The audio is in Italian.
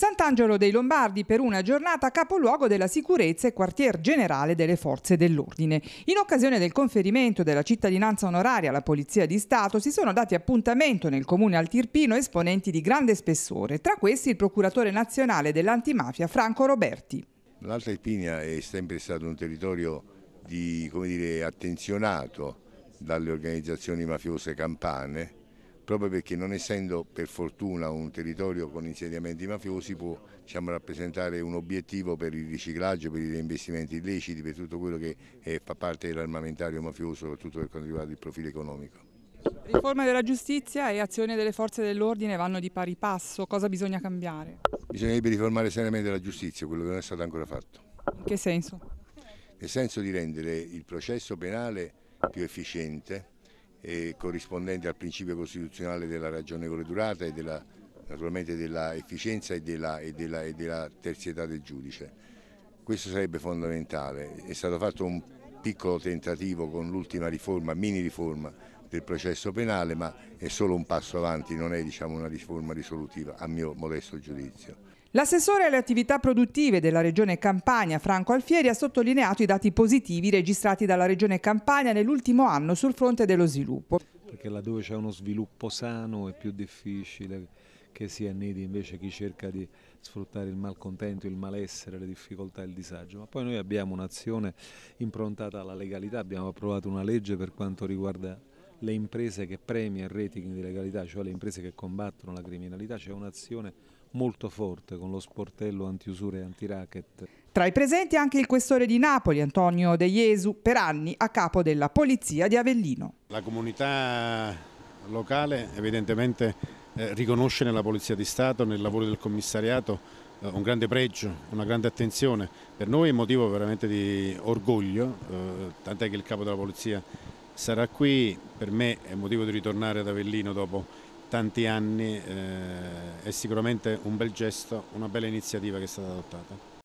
Sant'Angelo dei Lombardi per una giornata capoluogo della sicurezza e quartier generale delle forze dell'ordine. In occasione del conferimento della cittadinanza onoraria alla Polizia di Stato si sono dati appuntamento nel comune altirpino esponenti di grande spessore, tra questi il procuratore nazionale dell'antimafia Franco Roberti. L'Alta Irpinia è sempre stato un territorio di, dire, attenzionato dalle organizzazioni mafiose campane proprio perché non essendo per fortuna un territorio con insediamenti mafiosi può diciamo, rappresentare un obiettivo per il riciclaggio, per i reinvestimenti illeciti, per tutto quello che eh, fa parte dell'armamentario mafioso, soprattutto per quanto riguarda il profilo economico. Riforma della giustizia e azione delle forze dell'ordine vanno di pari passo, cosa bisogna cambiare? Bisognerebbe riformare seriamente la giustizia, quello che non è stato ancora fatto. In che senso? Nel senso di rendere il processo penale più efficiente, e corrispondente al principio costituzionale della ragionevole durata e della, naturalmente dell'efficienza e, e, e della terzietà del giudice. Questo sarebbe fondamentale. È stato fatto un piccolo tentativo con l'ultima riforma, mini riforma del processo penale, ma è solo un passo avanti, non è diciamo, una riforma risolutiva, a mio modesto giudizio. L'assessore alle attività produttive della Regione Campania, Franco Alfieri, ha sottolineato i dati positivi registrati dalla Regione Campania nell'ultimo anno sul fronte dello sviluppo. Perché laddove c'è uno sviluppo sano è più difficile che si annidi invece chi cerca di sfruttare il malcontento, il malessere, le difficoltà, il disagio. Ma poi noi abbiamo un'azione improntata alla legalità, abbiamo approvato una legge per quanto riguarda le imprese che premia il rating di legalità, cioè le imprese che combattono la criminalità, c'è un'azione molto forte con lo sportello antiusura e antiracket. Tra i presenti anche il questore di Napoli, Antonio De Jesu, per anni a capo della polizia di Avellino. La comunità locale evidentemente eh, riconosce nella Polizia di Stato, nel lavoro del commissariato, eh, un grande pregio, una grande attenzione. Per noi è motivo veramente di orgoglio, eh, tant'è che il capo della Polizia sarà qui, per me è motivo di ritornare ad Avellino dopo tanti anni, eh, è sicuramente un bel gesto, una bella iniziativa che è stata adottata.